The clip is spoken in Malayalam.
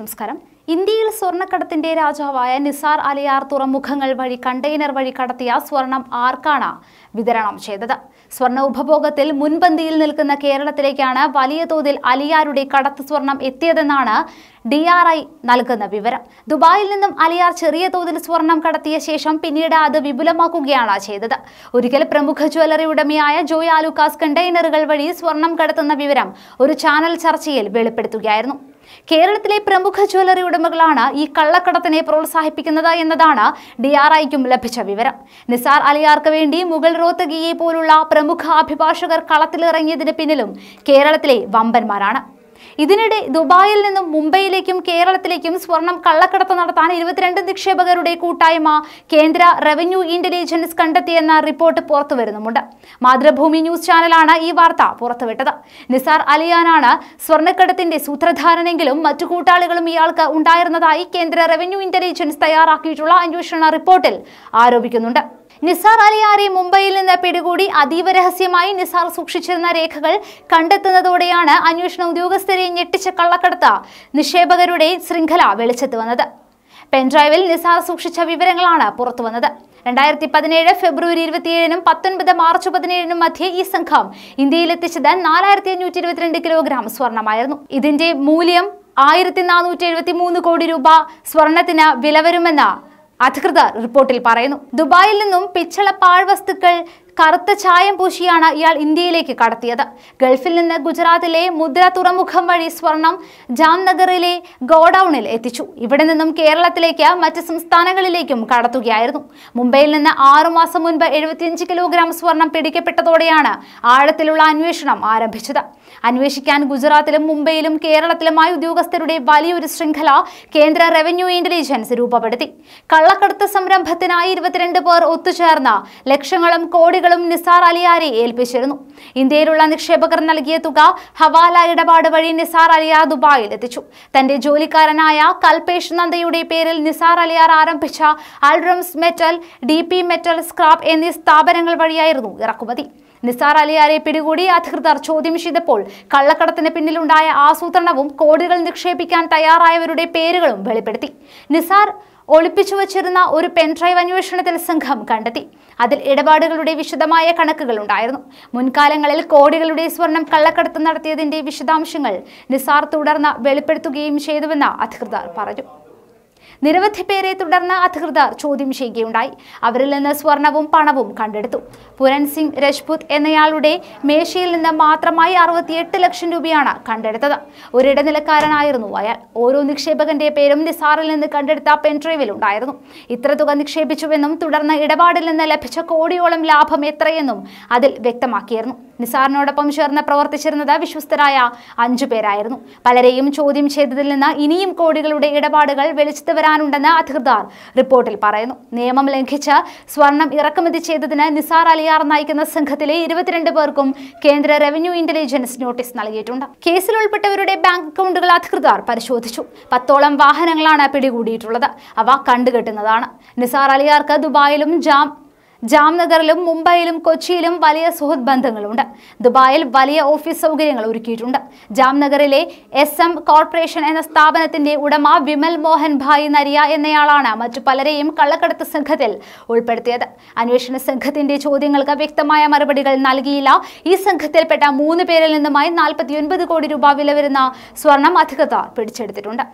നമസ്കാരം ഇന്ത്യയിൽ സ്വർണ്ണക്കടത്തിന്റെ രാജാവായ നിസാർ അലിയാർ തുറമുഖങ്ങൾ വഴി കണ്ടെയ്നർ വഴി കടത്തിയ സ്വർണം ആർക്കാണ് വിതരണം ചെയ്തത് സ്വർണ്ണ ഉപഭോഗത്തിൽ മുൻപന്തിയിൽ നിൽക്കുന്ന കേരളത്തിലേക്കാണ് വലിയ തോതിൽ അലിയാരുടെ കടത്ത് സ്വർണം എത്തിയതെന്നാണ് ഡി ആർ ഐ നൽകുന്ന വിവരം ദുബായിൽ നിന്നും അലിയാർ ചെറിയ തോതിൽ സ്വർണം കടത്തിയ ശേഷം പിന്നീട് അത് വിപുലമാക്കുകയാണ് ചെയ്തത് ഒരിക്കൽ പ്രമുഖ ജ്വല്ലറി ഉടമയായ ജോയ് ആലുക്കാസ് കണ്ടെയ്നറുകൾ വഴി സ്വർണം കടത്തുന്ന വിവരം ഒരു ചാനൽ ചർച്ചയിൽ വെളിപ്പെടുത്തുകയായിരുന്നു കേരളത്തിലെ പ്രമുഖ ജ്വല്ലറി ഉടമകളാണ് ഈ കള്ളക്കടത്തിനെ പ്രോത്സാഹിപ്പിക്കുന്നത് എന്നതാണ് ഡി ആർ ഐക്കും ലഭിച്ച വിവരം നിസാർ അലിയാർക്ക് വേണ്ടി മുഗൾ റോത്തഗിയെ പോലുള്ള പ്രമുഖ അഭിഭാഷകർ കളത്തിലിറങ്ങിയതിന് പിന്നിലും കേരളത്തിലെ വമ്പന്മാരാണ് ഇതിനിടെ ദുബായിൽ നിന്നും മുംബൈയിലേക്കും കേരളത്തിലേക്കും സ്വർണം കള്ളക്കടത്ത് നടത്താൻ ഇരുപത്തിരണ്ട് നിക്ഷേപകരുടെ കൂട്ടായ്മ കേന്ദ്ര റവന്യൂ ഇന്റലിജൻസ് കണ്ടെത്തിയെന്ന റിപ്പോർട്ട് പുറത്തു വരുന്നുമുണ്ട് മാതൃഭൂമി ന്യൂസ് ചാനലാണ് ഈ വാർത്ത പുറത്തുവിട്ടത് നിസാർ അലിയാനാണ് സ്വർണ്ണക്കടത്തിന്റെ സൂത്രധാരനെങ്കിലും മറ്റു കൂട്ടാളികളും ഇയാൾക്ക് ഉണ്ടായിരുന്നതായി കേന്ദ്ര റവന്യൂ ഇന്റലിജൻസ് തയ്യാറാക്കിയിട്ടുള്ള അന്വേഷണ റിപ്പോർട്ടിൽ ആരോപിക്കുന്നുണ്ട് നിസാർ അലിയാരെ മുംബൈയിൽ നിന്ന് പിടികൂടി അതീവ രഹസ്യമായി നിസാർ സൂക്ഷിച്ചിരുന്ന രേഖകൾ കണ്ടെത്തുന്നതോടെയാണ് അന്വേഷണ ഉദ്യോഗസ്ഥരെ ഞെട്ടിച്ച കള്ളക്കടത്ത് നിക്ഷേപകരുടെ ശൃംഖല വെളിച്ചത്ത് വന്നത് പെൻഡ്രൈവിൽ നിസാർ സൂക്ഷിച്ച വിവരങ്ങളാണ് പുറത്തുവന്നത് രണ്ടായിരത്തി പതിനേഴ് ഫെബ്രുവരി ഇരുപത്തിയേഴിനും പത്തൊൻപത് മാർച്ച് പതിനേഴിനും മധ്യേ ഈ സംഘം ഇന്ത്യയിലെത്തിച്ചത് നാലായിരത്തി അഞ്ഞൂറ്റി ഇരുപത്തിരണ്ട് കിലോഗ്രാം സ്വർണമായിരുന്നു ഇതിന്റെ മൂല്യം ആയിരത്തി നാനൂറ്റി എഴുപത്തി മൂന്ന് കോടി രൂപ സ്വർണത്തിന് വില വരുമെന്ന അധികൃതർ റിപ്പോർട്ടിൽ പറയുന്നു ദുബായിൽ നിന്നും പിച്ചള പാഴ്വസ്തുക്കൾ കറുത്ത ചായം പൂശിയാണ് ഇയാൾ ഇന്ത്യയിലേക്ക് കടത്തിയത് ഗൾഫിൽ നിന്ന് ഗുജറാത്തിലെ മുദ്ര തുറമുഖം വഴി സ്വർണം ജാംനഗറിലെ ഗോഡൌണിൽ എത്തിച്ചു ഇവിടെ നിന്നും കേരളത്തിലേക്ക് മറ്റ് സംസ്ഥാനങ്ങളിലേക്കും കടത്തുകയായിരുന്നു മുംബൈയിൽ നിന്ന് ആറുമാസം മുൻപ് എഴുപത്തിയഞ്ച് കിലോഗ്രാം സ്വർണം പിടിക്കപ്പെട്ടതോടെയാണ് ആഴത്തിലുള്ള അന്വേഷണം ആരംഭിച്ചത് അന്വേഷിക്കാൻ ഗുജറാത്തിലും മുംബൈയിലും കേരളത്തിലുമായി ഉദ്യോഗസ്ഥരുടെ വലിയൊരു ശൃംഖല കേന്ദ്ര റവന്യൂ ഇന്റലിജൻസ് രൂപപ്പെടുത്തി കള്ളക്കടത്ത് സംരംഭത്തിനായി ഇരുപത്തിരണ്ട് പേർ ഒത്തുചേർന്ന ലക്ഷങ്ങളും കോടികളും നടപടികളും നിസാർ അലിയാരെ ഏൽപ്പിച്ചിരുന്നു ഇന്ത്യയിലുള്ള നിക്ഷേപകർ നൽകിയ തുക ഹവാല ഇടപാട് വഴി നിസാർ അലിയാർ ദുബായിൽ എത്തിച്ചു തന്റെ ജോലിക്കാരനായ കൽപേഷ് നന്ദയുടെ പേരിൽ നിസാർ അലിയാർ ആരംഭിച്ച അൾറംസ് metal D P metal scrap എന്നീ സ്ഥാപനങ്ങൾ വഴിയായിരുന്നു ഇറക്കുമതി നിസാർ അലിയാരെ പിടികൂടി അധികൃതർ ചോദ്യം ചെയ്തപ്പോൾ കള്ളക്കടത്തിന് പിന്നിലുണ്ടായ ആസൂത്രണവും കോടികൾ നിക്ഷേപിക്കാൻ തയ്യാറായവരുടെ പേരുകളും വെളിപ്പെടുത്തി നിസാർ ഒളിപ്പിച്ചു വച്ചിരുന്ന ഒരു പെൻഡ്രൈവ് അന്വേഷണത്തിൽ സംഘം കണ്ടെത്തി അതിൽ ഇടപാടുകളുടെ വിശദമായ കണക്കുകൾ ഉണ്ടായിരുന്നു മുൻകാലങ്ങളിൽ കോടികളുടെ സ്വർണം കള്ളക്കടത്ത് നടത്തിയതിന്റെ വിശദാംശങ്ങൾ നിസാർ തുടർന്ന് വെളിപ്പെടുത്തുകയും ചെയ്തുവെന്ന് അധികൃതർ പറഞ്ഞു നിരവധി പേരെ തുടർന്ന് അധികൃതർ ചോദ്യം ചെയ്യുകയുണ്ടായി അവരിൽ നിന്ന് സ്വർണവും പണവും കണ്ടെടുത്തു പുരൻ സിംഗ് രജ്പുത് എന്നയാളുടെ മേശയിൽ നിന്ന് മാത്രമായി അറുപത്തിയെട്ട് ലക്ഷം രൂപയാണ് കണ്ടെടുത്തത് ഒരിടനിലക്കാരനായിരുന്നു അയാൾ ഓരോ നിക്ഷേപകന്റെ പേരും നിസാറിൽ നിന്ന് കണ്ടെടുത്ത പെൻഡ്രൈവിൽ ഉണ്ടായിരുന്നു ഇത്ര തുക നിക്ഷേപിച്ചുവെന്നും തുടർന്ന് ഇടപാടിൽ നിന്ന് ലഭിച്ച കോടിയോളം ലാഭം എത്രയെന്നും അതിൽ വ്യക്തമാക്കിയിരുന്നു നിസാറിനോടൊപ്പം ചേർന്ന് പ്രവർത്തിച്ചിരുന്നത് വിശ്വസ്തരായ അഞ്ചു പേരായിരുന്നു പലരെയും ചോദ്യം ചെയ്തതിൽ നിന്ന് ഇനിയും കോടികളുടെ ഇടപാടുകൾ വെളിച്ചത്ത് വരാൻ നടത്താനുണ്ടെന്ന് അധികൃതർ റിപ്പോർട്ടിൽ പറയുന്നു നിയമം ലംഘിച്ച് സ്വർണം ഇറക്കുമതി ചെയ്തതിന് നിസാർ അലിയാർ നയിക്കുന്ന സംഘത്തിലെ ഇരുപത്തിരണ്ട് പേർക്കും കേന്ദ്ര റവന്യൂ ഇന്റലിജൻസ് നോട്ടീസ് നൽകിയിട്ടുണ്ട് കേസിൽ ഉൾപ്പെട്ടവരുടെ ബാങ്ക് അക്കൗണ്ടുകൾ അധികൃതർ പരിശോധിച്ചു പത്തോളം വാഹനങ്ങളാണ് പിടികൂടിയിട്ടുള്ളത് അവ കണ്ടുകെട്ടുന്നതാണ് നിസാർ അലിയാർക്ക് ദുബായിലും ജാം ജാംനഗറിലും മുംബൈയിലും കൊച്ചിയിലും വലിയ സുഹൃത്ത് ബന്ധങ്ങളുണ്ട് ദുബായിൽ വലിയ ഓഫീസ് സൗകര്യങ്ങൾ ഒരുക്കിയിട്ടുണ്ട് ജാംനഗറിലെ എസ് എം കോർപ്പറേഷൻ എന്ന സ്ഥാപനത്തിന്റെ ഉടമ വിമൽ മോഹൻ ഭായ് നരിയ എന്നയാളാണ് മറ്റു പലരെയും കള്ളക്കടത്ത് സംഘത്തിൽ ഉൾപ്പെടുത്തിയത് അന്വേഷണ സംഘത്തിന്റെ ചോദ്യങ്ങൾക്ക് വ്യക്തമായ മറുപടികൾ നൽകിയില്ല ഈ സംഘത്തിൽപ്പെട്ട മൂന്ന് പേരിൽ നിന്നുമായി നാൽപ്പത്തിയൊൻപത് കോടി രൂപ വില വരുന്ന സ്വർണം അധികൃതർ പിടിച്ചെടുത്തിട്ടുണ്ട്